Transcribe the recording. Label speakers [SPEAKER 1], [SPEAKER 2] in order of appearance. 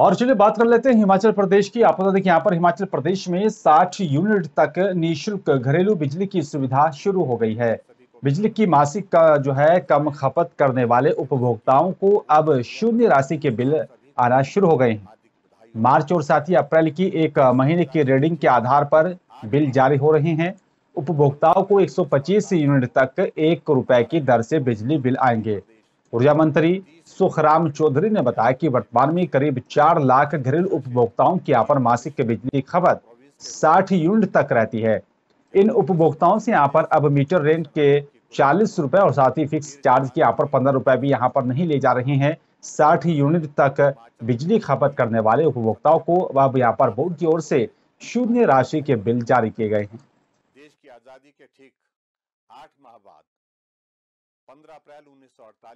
[SPEAKER 1] और चलिए बात कर लेते हैं हिमाचल प्रदेश की आपको देखिए यहाँ पर हिमाचल प्रदेश में 60 यूनिट तक निःशुल्क घरेलू बिजली की सुविधा शुरू हो गई है बिजली की मासिक का जो है कम खपत करने वाले उपभोक्ताओं को अब शून्य राशि के बिल आना शुरू हो गए हैं मार्च और साथ ही अप्रैल की एक महीने की रीडिंग के आधार पर बिल जारी हो रहे हैं उपभोक्ताओं को एक यूनिट तक एक रुपए की दर से बिजली बिल आएंगे ऊर्जा मंत्री सुखराम चौधरी ने बताया कि वर्तमान में करीब चार लाख घरेलू उपभोक्ताओं की यहाँ पर मासिक बिजली खपत 60 यूनिट तक रहती है इन उपभोक्ताओं से यहाँ पर अब मीटर रेंट के चालीस रुपए और साथ ही फिक्स चार्ज के यहाँ पर पंद्रह रुपए भी यहाँ पर नहीं ले जा रहे हैं साठ यूनिट तक बिजली खपत करने वाले उपभोक्ताओं को अब यहाँ पर बोर्ड की ओर से शून्य राशि के बिल जारी किए गए हैं देश की आजादी के ठीक
[SPEAKER 2] आठ माह बाद पंद्रह अप्रैल उन्नीस